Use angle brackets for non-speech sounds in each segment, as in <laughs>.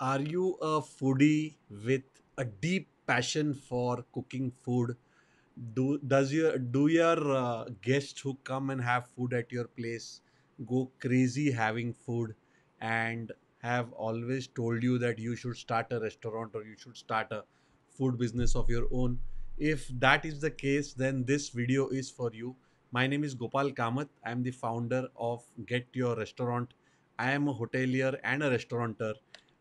are you a foodie with a deep passion for cooking food? Do does your do your uh, guests who come and have food at your place go crazy having food and have always told you that you should start a restaurant or you should start a food business of your own? If that is the case, then this video is for you. My name is Gopal Kamath. I am the founder of Get Your Restaurant. I am a hotelier and a restaurateur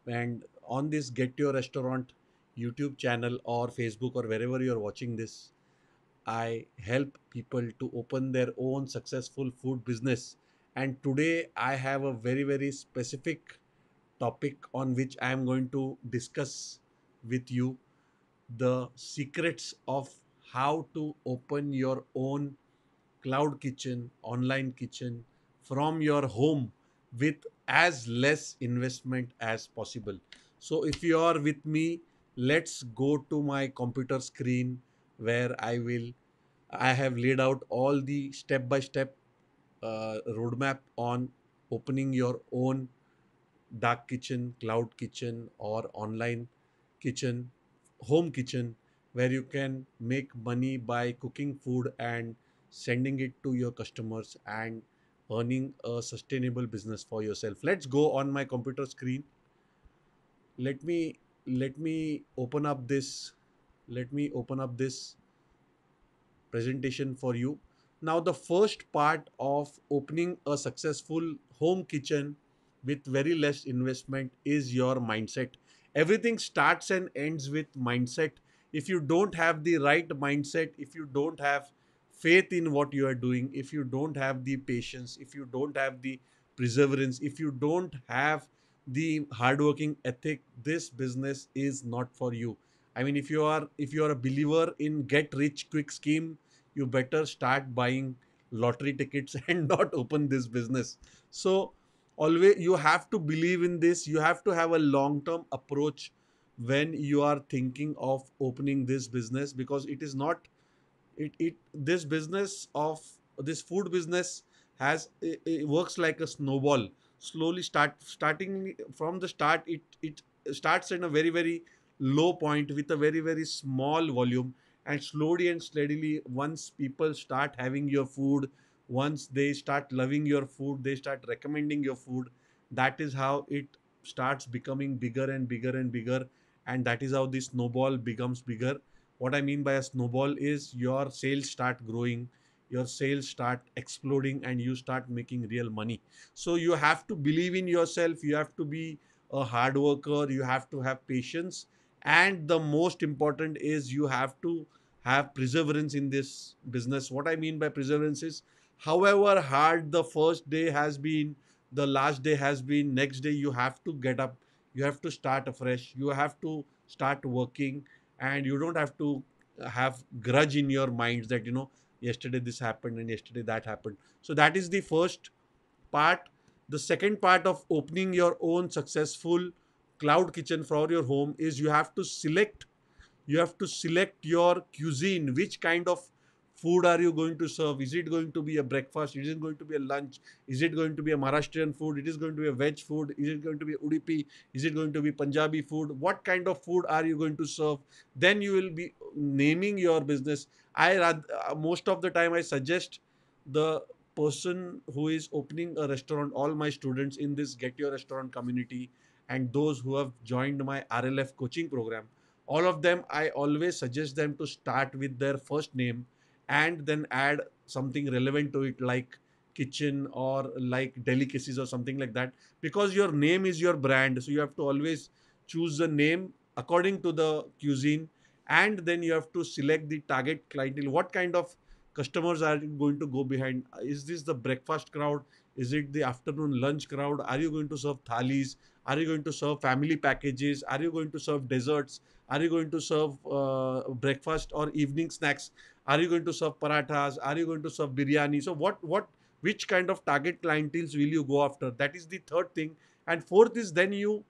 and on this Get Your Restaurant YouTube channel or Facebook or wherever you're watching this, I help people to open their own successful food business. And today I have a very, very specific topic on which I am going to discuss with you the secrets of how to open your own cloud kitchen, online kitchen from your home with as less investment as possible. So if you are with me, let's go to my computer screen where I will, I have laid out all the step-by-step uh, roadmap on opening your own dark kitchen, cloud kitchen or online kitchen, home kitchen where you can make money by cooking food and sending it to your customers and earning a sustainable business for yourself let's go on my computer screen let me let me open up this let me open up this presentation for you now the first part of opening a successful home kitchen with very less investment is your mindset everything starts and ends with mindset if you don't have the right mindset if you don't have faith in what you are doing, if you don't have the patience, if you don't have the perseverance, if you don't have the hardworking ethic, this business is not for you. I mean, if you are if you are a believer in get rich quick scheme, you better start buying lottery tickets <laughs> and not open this business. So always you have to believe in this. You have to have a long term approach when you are thinking of opening this business because it is not it, it this business of this food business has it, it works like a snowball slowly start starting from the start it it starts in a very very low point with a very very small volume and slowly and steadily once people start having your food once they start loving your food they start recommending your food that is how it starts becoming bigger and bigger and bigger and that is how the snowball becomes bigger what I mean by a snowball is your sales start growing, your sales start exploding, and you start making real money. So you have to believe in yourself, you have to be a hard worker, you have to have patience, and the most important is you have to have perseverance in this business. What I mean by perseverance is however hard the first day has been, the last day has been, next day you have to get up, you have to start afresh, you have to start working and you don't have to have grudge in your minds that you know yesterday this happened and yesterday that happened so that is the first part the second part of opening your own successful cloud kitchen for your home is you have to select you have to select your cuisine which kind of food are you going to serve? Is it going to be a breakfast? Is it going to be a lunch? Is it going to be a Maharashtrian food? It is going to be a veg food? Is it going to be Udupi? Is it going to be Punjabi food? What kind of food are you going to serve? Then you will be naming your business. I uh, most of the time I suggest the person who is opening a restaurant, all my students in this Get Your Restaurant community and those who have joined my RLF coaching program, all of them, I always suggest them to start with their first name and then add something relevant to it like kitchen or like delicacies or something like that because your name is your brand so you have to always choose the name according to the cuisine and then you have to select the target clientele what kind of customers are going to go behind is this the breakfast crowd is it the afternoon lunch crowd are you going to serve thalis are you going to serve family packages? Are you going to serve desserts? Are you going to serve uh, breakfast or evening snacks? Are you going to serve parathas? Are you going to serve biryani? So what what which kind of target clienteles will you go after? That is the third thing. And fourth is then you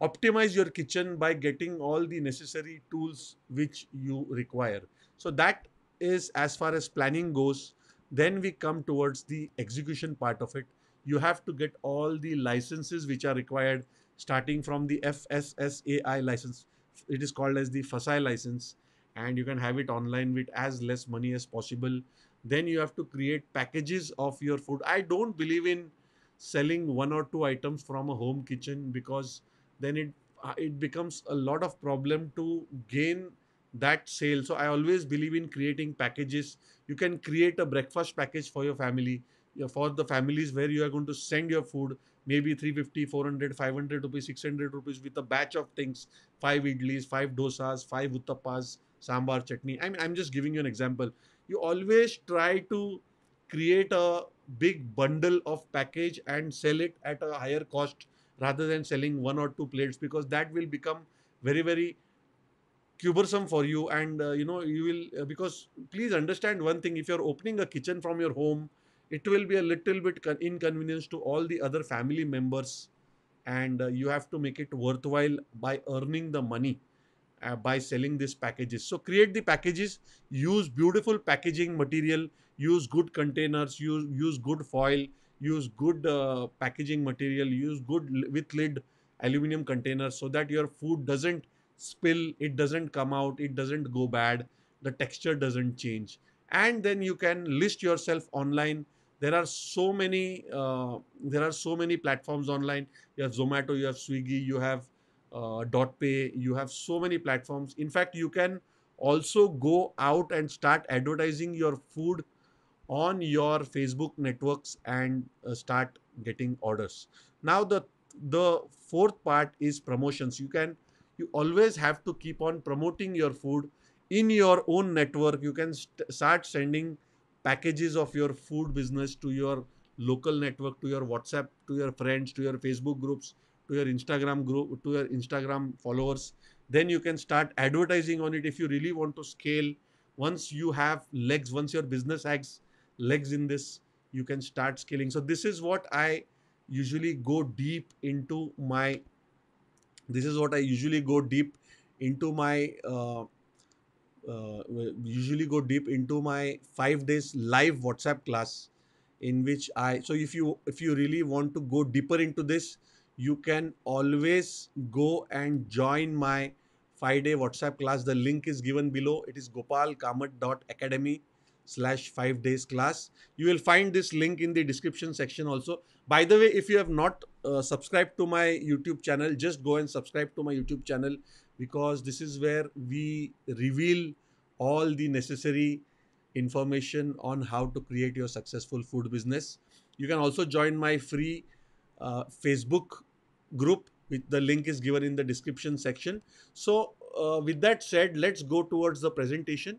optimize your kitchen by getting all the necessary tools which you require. So that is as far as planning goes. Then we come towards the execution part of it you have to get all the licenses which are required starting from the FSSAI license. It is called as the FSSAI license and you can have it online with as less money as possible. Then you have to create packages of your food. I don't believe in selling one or two items from a home kitchen because then it uh, it becomes a lot of problem to gain that sale so i always believe in creating packages you can create a breakfast package for your family for the families where you are going to send your food maybe 350 400 500 rupees 600 rupees with a batch of things five idlis five dosas five uttapas, sambar chutney i mean i'm just giving you an example you always try to create a big bundle of package and sell it at a higher cost rather than selling one or two plates because that will become very very cumbersome for you and uh, you know you will uh, because please understand one thing if you're opening a kitchen from your home it will be a little bit inconvenience to all the other family members and uh, you have to make it worthwhile by earning the money uh, by selling these packages so create the packages use beautiful packaging material use good containers use use good foil use good uh, packaging material use good with lid aluminum containers so that your food doesn't spill it doesn't come out it doesn't go bad the texture doesn't change and then you can list yourself online there are so many uh, there are so many platforms online you have zomato you have swiggy you have uh, dotpay you have so many platforms in fact you can also go out and start advertising your food on your facebook networks and uh, start getting orders now the the fourth part is promotions you can you always have to keep on promoting your food in your own network you can st- start sending packages of your food business to your local network, to your WhatsApp, to your friends, to your Facebook groups, to your Instagram group, to your Instagram followers. Then you can start advertising on it if you really want to scale. Once you have legs, once your business has legs in this, you can start scaling. So this is what I usually go deep into my. This is what I usually go deep into my. Uh, uh, usually go deep into my five days live WhatsApp class, in which I. So if you if you really want to go deeper into this, you can always go and join my five day WhatsApp class. The link is given below. It is gopalkamat.academy slash five days class. You will find this link in the description section also. By the way, if you have not uh, subscribed to my YouTube channel, just go and subscribe to my YouTube channel because this is where we reveal all the necessary information on how to create your successful food business. You can also join my free uh, Facebook group. With the link is given in the description section. So, uh, with that said, let's go towards the presentation.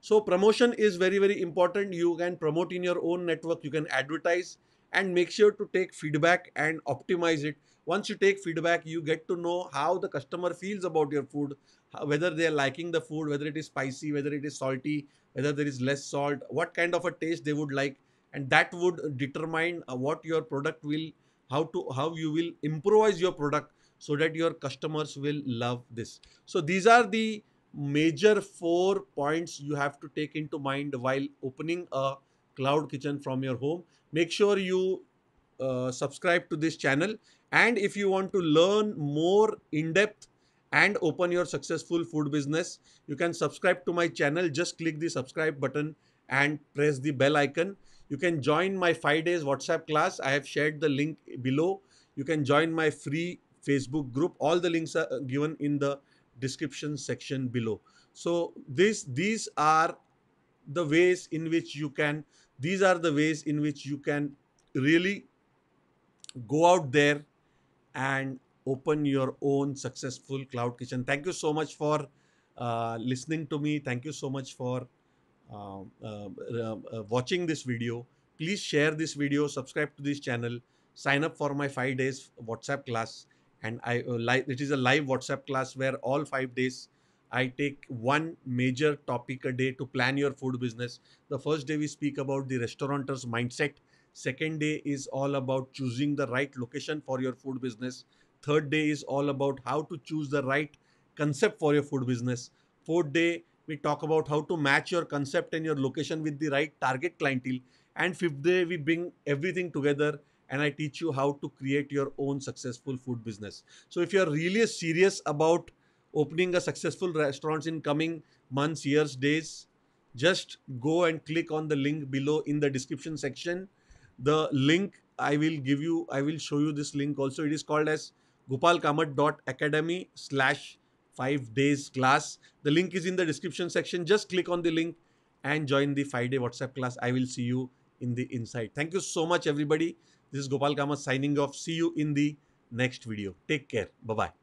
So, promotion is very, very important. You can promote in your own network, you can advertise, and make sure to take feedback and optimize it once you take feedback you get to know how the customer feels about your food whether they are liking the food whether it is spicy whether it is salty whether there is less salt what kind of a taste they would like and that would determine uh, what your product will how to how you will improvise your product so that your customers will love this so these are the major four points you have to take into mind while opening a cloud kitchen from your home make sure you uh, subscribe to this channel and if you want to learn more in depth and open your successful food business, you can subscribe to my channel. Just click the subscribe button and press the bell icon. You can join my five days WhatsApp class. I have shared the link below. You can join my free Facebook group. All the links are given in the description section below. So this, these are the ways in which you can, these are the ways in which you can really go out there and open your own successful cloud kitchen. Thank you so much for uh, listening to me. Thank you so much for um, uh, uh, uh, watching this video. Please share this video, subscribe to this channel, sign up for my five days WhatsApp class. And I uh, it is a live WhatsApp class where all five days I take one major topic a day to plan your food business. The first day we speak about the restaurateur's mindset. Second day is all about choosing the right location for your food business. Third day is all about how to choose the right concept for your food business. Fourth day, we talk about how to match your concept and your location with the right target clientele. And fifth day, we bring everything together and I teach you how to create your own successful food business. So if you're really serious about opening a successful restaurants in coming months, years, days, just go and click on the link below in the description section the link i will give you i will show you this link also it is called as gopalkamat.academy slash five days class the link is in the description section just click on the link and join the five day whatsapp class i will see you in the inside thank you so much everybody this is gopal kamat signing off see you in the next video take care bye bye